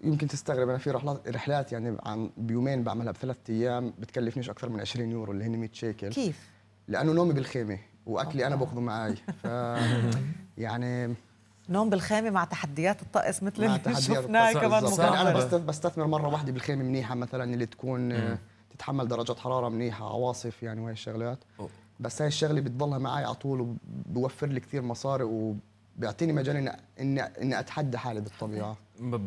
يمكن تستغرب انا في رحلات رحلات يعني عن بيومين بعملها بثلاث ايام بتكلفنيش اكثر من 20 يورو اللي هن 100 شيكل كيف؟ لانه نومي بالخيمه واكلي انا باخذه معي ف يعني نوم بالخيمه مع تحديات الطقس مثل اللي شفناها كمان مغامره يعني انا بستثمر مره واحده بالخيمه منيحه مثلا اللي تكون تتحمل درجات حراره منيحه عواصف يعني وهي الشغلات بس هاي الشغله بتضلها معي على طول وبوفر لي كثير مصاري بيعطيني مجال ان ان ان اتحدى حالي بالطبيعه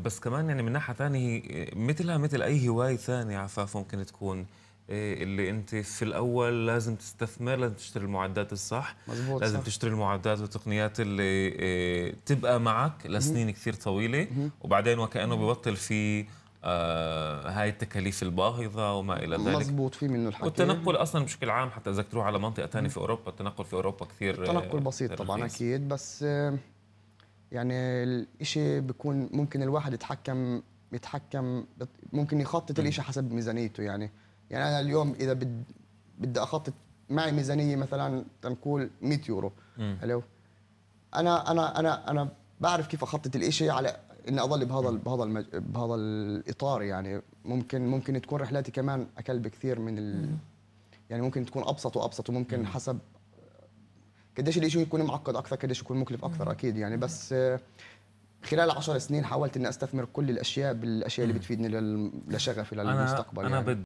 بس كمان يعني من ناحيه ثانيه مثلها مثل اي هوايه ثانيه عفاف ممكن تكون إيه، اللي انت في الاول لازم تستثمر لازم تشتري المعدات الصح مزبوط لازم صح. تشتري المعدات والتقنيات اللي إيه، تبقى معك لسنين كثير طويله وبعدين وكانه ببطل في آه، هاي التكاليف الباهظه وما الى ذلك مضبوط في منه الحكي والتنقل اصلا بشكل عام حتى اذا تروح على منطقه ثانيه في اوروبا التنقل في اوروبا كثير آه، تنقل بسيط طبعا اكيد بس يعني الشيء بيكون ممكن الواحد يتحكم يتحكم ممكن يخطط الشيء حسب ميزانيته يعني يعني انا اليوم اذا بدي بدي اخطط معي ميزانيه مثلا تنقول 100 يورو حلو انا انا انا انا بعرف كيف اخطط الإشي على اني اضل بهذا بهذا الـ بهذا الاطار يعني ممكن ممكن تكون رحلاتي كمان اكل بكثير من ال... يعني ممكن تكون ابسط وابسط وممكن حسب قديش الإشي يكون معقد اكثر قديش يكون مكلف اكثر اكيد يعني بس خلال عشر سنين حاولت اني استثمر كل الاشياء بالاشياء اللي بتفيدني لشغفي للمستقبل أنا يعني. أنا